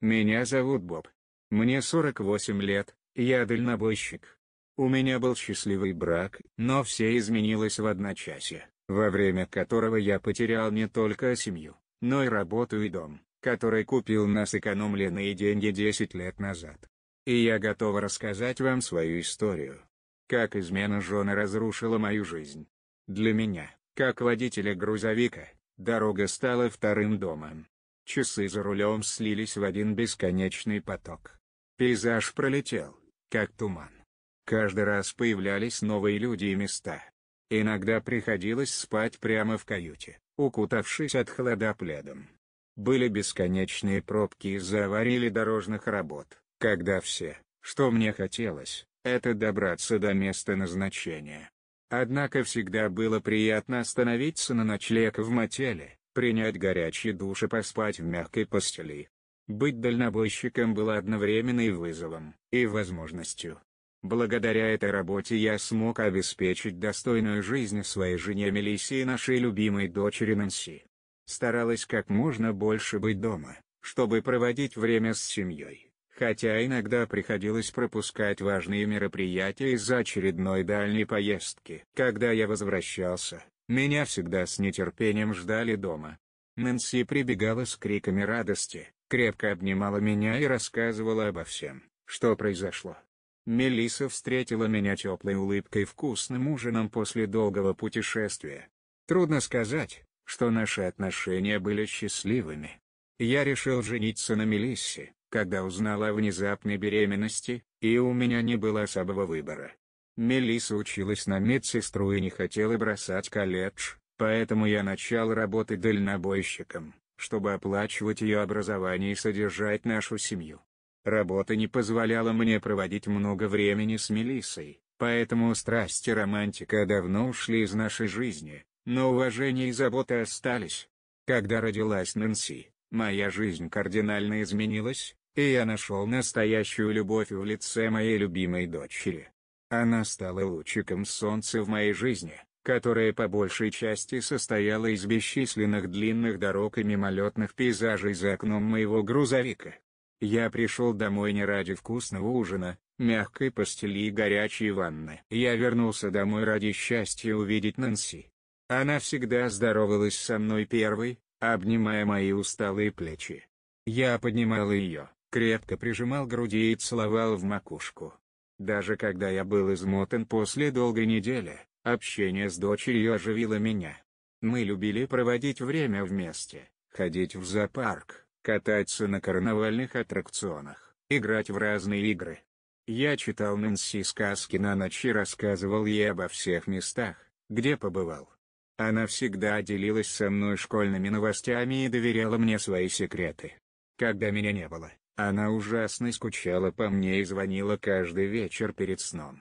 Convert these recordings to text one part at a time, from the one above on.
Меня зовут Боб. Мне 48 лет, я дальнобойщик. У меня был счастливый брак, но все изменилось в одночасье, во время которого я потерял не только семью, но и работу и дом, который купил на сэкономленные деньги 10 лет назад. И я готов рассказать вам свою историю. Как измена жены разрушила мою жизнь. Для меня, как водителя грузовика, дорога стала вторым домом. Часы за рулем слились в один бесконечный поток. Пейзаж пролетел, как туман. Каждый раз появлялись новые люди и места. Иногда приходилось спать прямо в каюте, укутавшись от холода пледом. Были бесконечные пробки из-за аварий или дорожных работ, когда все, что мне хотелось, это добраться до места назначения. Однако всегда было приятно остановиться на ночлег в мотеле, принять горячий душ и поспать в мягкой постели. Быть дальнобойщиком было одновременно и вызовом, и возможностью. Благодаря этой работе я смог обеспечить достойную жизнь своей жене Мелисе и нашей любимой дочери Нанси. Старалась как можно больше быть дома, чтобы проводить время с семьей, хотя иногда приходилось пропускать важные мероприятия из-за очередной дальней поездки. Когда я возвращался, меня всегда с нетерпением ждали дома. Нэнси прибегала с криками радости, крепко обнимала меня и рассказывала обо всем, что произошло. Мелиса встретила меня теплой улыбкой и вкусным ужином после долгого путешествия. Трудно сказать, что наши отношения были счастливыми. Я решил жениться на Мелиссе, когда узнала о внезапной беременности, и у меня не было особого выбора. Мелиса училась на медсестру и не хотела бросать колледж, поэтому я начал работать дальнобойщиком, чтобы оплачивать ее образование и содержать нашу семью. Работа не позволяла мне проводить много времени с Мелисой, поэтому страсти и романтика давно ушли из нашей жизни, но уважение и забота остались. Когда родилась Нэнси, моя жизнь кардинально изменилась, и я нашел настоящую любовь в лице моей любимой дочери. Она стала лучиком солнца в моей жизни, которая по большей части состояла из бесчисленных длинных дорог и мимолетных пейзажей за окном моего грузовика. Я пришел домой не ради вкусного ужина, мягкой постели и горячей ванны. Я вернулся домой ради счастья увидеть Нэнси. Она всегда здоровалась со мной первой, обнимая мои усталые плечи. Я поднимал ее, крепко прижимал груди и целовал в макушку. Даже когда я был измотан после долгой недели, общение с дочерью оживило меня. Мы любили проводить время вместе, ходить в зоопарк, кататься на карнавальных аттракционах, играть в разные игры. Я читал Нэнси сказки на ночь и рассказывал ей обо всех местах, где побывал. Она всегда делилась со мной школьными новостями и доверяла мне свои секреты. Когда меня не было, она ужасно скучала по мне и звонила каждый вечер перед сном.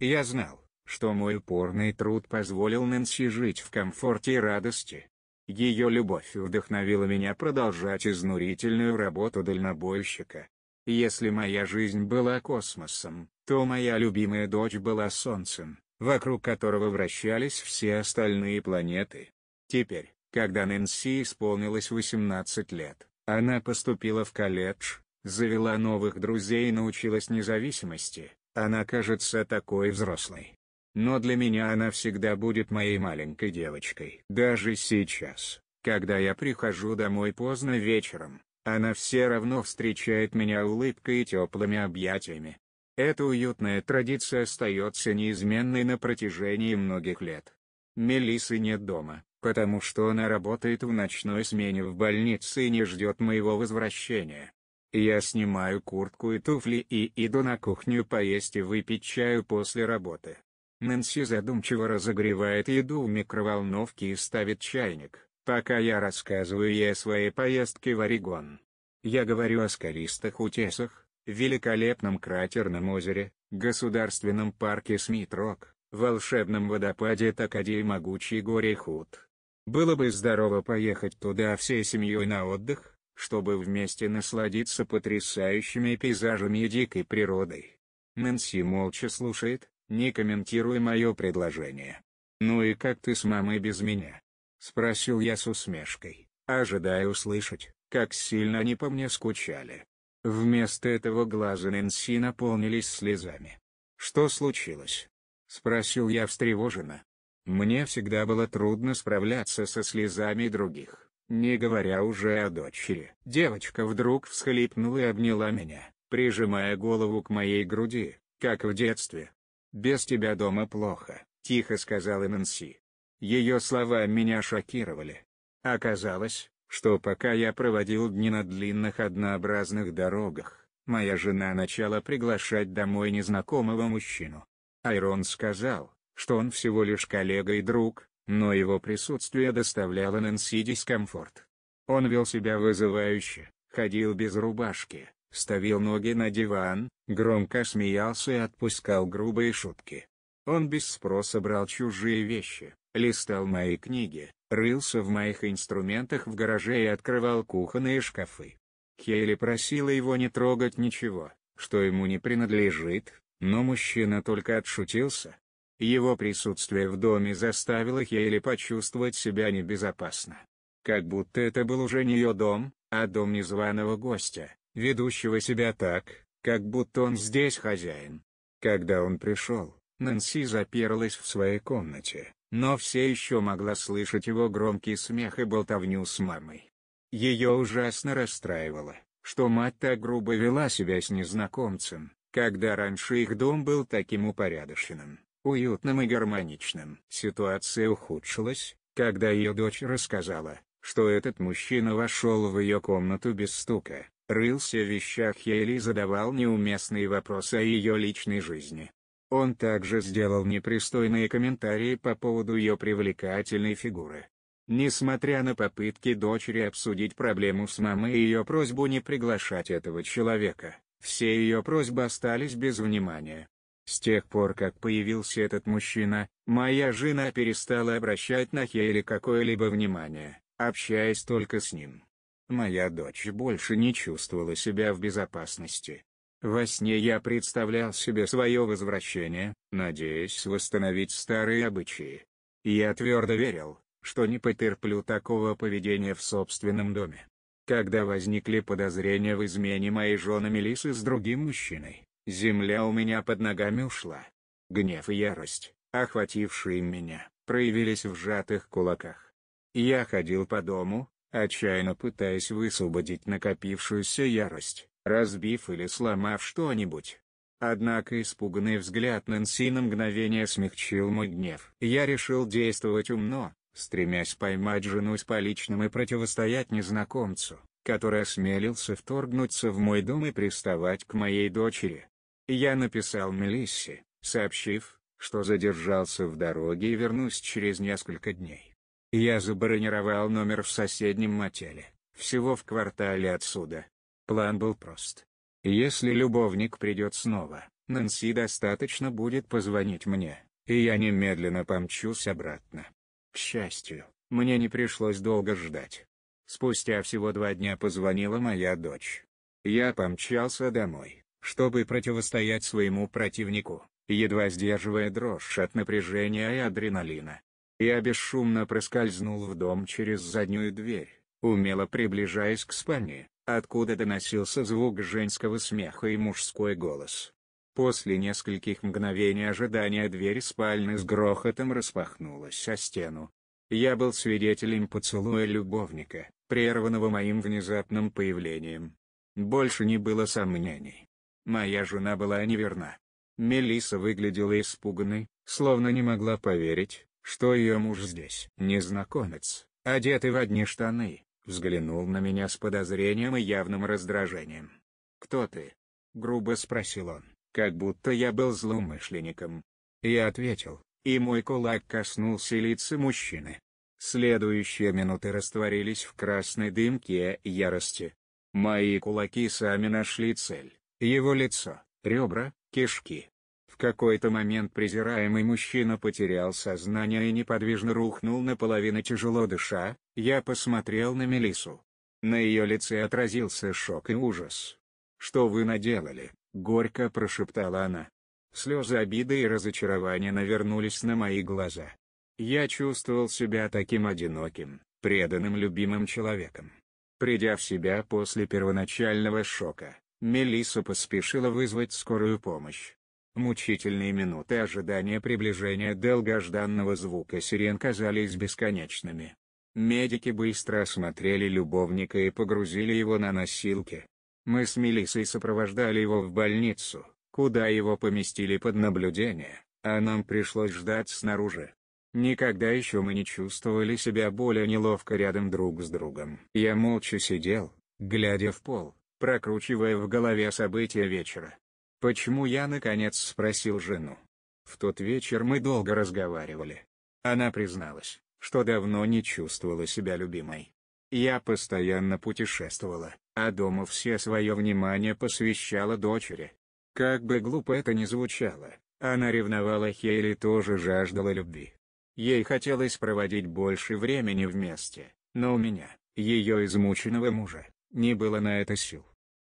Я знал, что мой упорный труд позволил Нэнси жить в комфорте и радости. Ее любовь вдохновила меня продолжать изнурительную работу дальнобойщика. Если моя жизнь была космосом, то моя любимая дочь была Солнцем, вокруг которого вращались все остальные планеты. Теперь, когда Нэнси исполнилось 18 лет, она поступила в колледж, завела новых друзей и научилась независимости, она кажется такой взрослой. Но для меня она всегда будет моей маленькой девочкой. Даже сейчас, когда я прихожу домой поздно вечером, она все равно встречает меня улыбкой и теплыми объятиями. Эта уютная традиция остается неизменной на протяжении многих лет. Мелисы нет дома, потому что она работает в ночной смене в больнице и не ждет моего возвращения. Я снимаю куртку и туфли и иду на кухню поесть и выпить чаю после работы. Нэнси задумчиво разогревает еду в микроволновке и ставит чайник, пока я рассказываю ей о своей поездке в Орегон. Я говорю о скалистых утесах, великолепном кратерном озере, государственном парке Смит-Рок, волшебном водопаде Такади и могучей горе Худ. Было бы здорово поехать туда всей семьей на отдых, чтобы вместе насладиться потрясающими пейзажами и дикой природой. Нэнси молча слушает, не комментируя мое предложение. «Ну и как ты с мамой без меня?» — спросил я с усмешкой, ожидая услышать, как сильно они по мне скучали. Вместо этого глаза Нэнси наполнились слезами. «Что случилось?» — спросил я встревоженно. Мне всегда было трудно справляться со слезами других не говоря уже о дочери. Девочка вдруг всхлипнула и обняла меня, прижимая голову к моей груди, как в детстве. «Без тебя дома плохо», — тихо сказала Нэнси. Ее слова меня шокировали. Оказалось, что пока я проводил дни на длинных однообразных дорогах, моя жена начала приглашать домой незнакомого мужчину. Айрон сказал, что он всего лишь коллега и друг, но его присутствие доставляло Нэнси дискомфорт. Он вел себя вызывающе, ходил без рубашки, ставил ноги на диван, громко смеялся и отпускал грубые шутки. Он без спроса брал чужие вещи, листал мои книги, рылся в моих инструментах в гараже и открывал кухонные шкафы. Хейли просила его не трогать ничего, что ему не принадлежит, но мужчина только отшутился, его присутствие в доме заставило Хейли почувствовать себя небезопасно. Как будто это был уже не ее дом, а дом незваного гостя, ведущего себя так, как будто он здесь хозяин. Когда он пришел, Нэнси заперлась в своей комнате, но все еще могла слышать его громкий смех и болтовню с мамой. Ее ужасно расстраивало, что мать так грубо вела себя с незнакомцем, когда раньше их дом был таким упорядоченным уютным и гармоничным. Ситуация ухудшилась, когда ее дочь рассказала, что этот мужчина вошел в ее комнату без стука, рылся в вещах Хейли задавал неуместные вопросы о ее личной жизни. Он также сделал непристойные комментарии по поводу ее привлекательной фигуры. Несмотря на попытки дочери обсудить проблему с мамой и ее просьбу не приглашать этого человека, все ее просьбы остались без внимания. С тех пор как появился этот мужчина, моя жена перестала обращать на Хейли какое-либо внимание, общаясь только с ним. Моя дочь больше не чувствовала себя в безопасности. Во сне я представлял себе свое возвращение, надеясь восстановить старые обычаи. Я твердо верил, что не потерплю такого поведения в собственном доме. Когда возникли подозрения в измене моей жены Мелисы с другим мужчиной, Земля у меня под ногами ушла. Гнев и ярость, охватившие меня, проявились в сжатых кулаках. Я ходил по дому, отчаянно пытаясь высвободить накопившуюся ярость, разбив или сломав что-нибудь. Однако испуганный взгляд Нэнси на мгновение смягчил мой гнев. Я решил действовать умно, стремясь поймать жену с поличным и противостоять незнакомцу, который осмелился вторгнуться в мой дом и приставать к моей дочери. Я написал Мелиссе, сообщив, что задержался в дороге и вернусь через несколько дней. Я забронировал номер в соседнем отеле, всего в квартале отсюда. План был прост. Если любовник придет снова, Нэнси достаточно будет позвонить мне, и я немедленно помчусь обратно. К счастью, мне не пришлось долго ждать. Спустя всего два дня позвонила моя дочь. Я помчался домой чтобы противостоять своему противнику, едва сдерживая дрожь от напряжения и адреналина. Я бесшумно проскользнул в дом через заднюю дверь, умело приближаясь к спальне, откуда доносился звук женского смеха и мужской голос. После нескольких мгновений ожидания дверь спальни с грохотом распахнулась о стену. Я был свидетелем поцелуя любовника, прерванного моим внезапным появлением. Больше не было сомнений. Моя жена была неверна. Мелиса выглядела испуганной, словно не могла поверить, что ее муж здесь. Незнакомец, одетый в одни штаны, взглянул на меня с подозрением и явным раздражением. «Кто ты?» — грубо спросил он, как будто я был злоумышленником. Я ответил, и мой кулак коснулся лица мужчины. Следующие минуты растворились в красной дымке ярости. Мои кулаки сами нашли цель. Его лицо, ребра, кишки. В какой-то момент презираемый мужчина потерял сознание и неподвижно рухнул наполовину тяжело дыша, я посмотрел на Мелису. На ее лице отразился шок и ужас. «Что вы наделали?» — горько прошептала она. Слезы обиды и разочарования навернулись на мои глаза. Я чувствовал себя таким одиноким, преданным любимым человеком. Придя в себя после первоначального шока, Мелиса поспешила вызвать скорую помощь. Мучительные минуты ожидания приближения долгожданного звука сирен казались бесконечными. Медики быстро осмотрели любовника и погрузили его на носилки. Мы с Мелисой сопровождали его в больницу, куда его поместили под наблюдение, а нам пришлось ждать снаружи. Никогда еще мы не чувствовали себя более неловко рядом друг с другом. Я молча сидел, глядя в пол, прокручивая в голове события вечера. Почему я наконец спросил жену? В тот вечер мы долго разговаривали. Она призналась, что давно не чувствовала себя любимой. Я постоянно путешествовала, а дома все свое внимание посвящала дочери. Как бы глупо это ни звучало, она ревновала Хейли тоже жаждала любви. Ей хотелось проводить больше времени вместе, но у меня, ее измученного мужа, не было на это сил.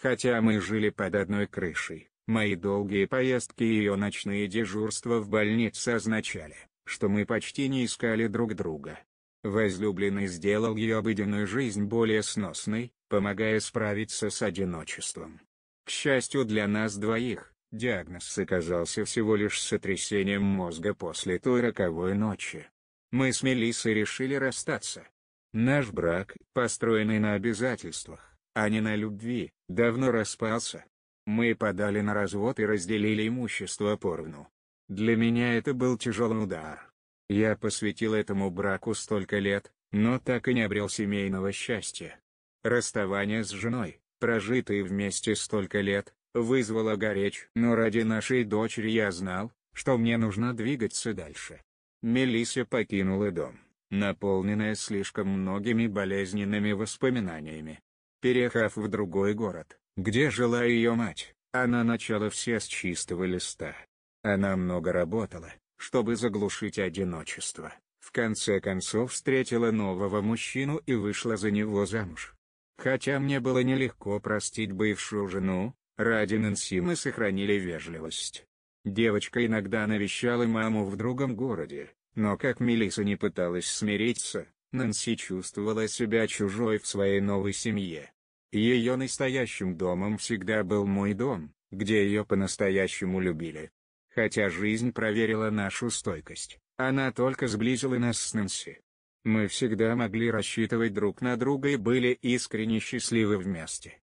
Хотя мы жили под одной крышей, мои долгие поездки и ее ночные дежурства в больнице означали, что мы почти не искали друг друга. Возлюбленный сделал ее обыденную жизнь более сносной, помогая справиться с одиночеством. К счастью для нас двоих, диагноз оказался всего лишь сотрясением мозга после той роковой ночи. Мы с Мелиссой решили расстаться, Наш брак, построенный на обязательствах, а не на любви, давно распался. Мы подали на развод и разделили имущество поровну. Для меня это был тяжелый удар. Я посвятил этому браку столько лет, но так и не обрел семейного счастья. Расставание с женой, прожитые вместе столько лет, вызвало горечь. Но ради нашей дочери я знал, что мне нужно двигаться дальше. Мелисса покинула дом наполненная слишком многими болезненными воспоминаниями. Переехав в другой город, где жила ее мать, она начала все с чистого листа. Она много работала, чтобы заглушить одиночество, в конце концов встретила нового мужчину и вышла за него замуж. Хотя мне было нелегко простить бывшую жену, ради Нэнси мы сохранили вежливость. Девочка иногда навещала маму в другом городе, но как Мелиса не пыталась смириться, Нэнси чувствовала себя чужой в своей новой семье. Ее настоящим домом всегда был мой дом, где ее по-настоящему любили. Хотя жизнь проверила нашу стойкость, она только сблизила нас с Нэнси. Мы всегда могли рассчитывать друг на друга и были искренне счастливы вместе.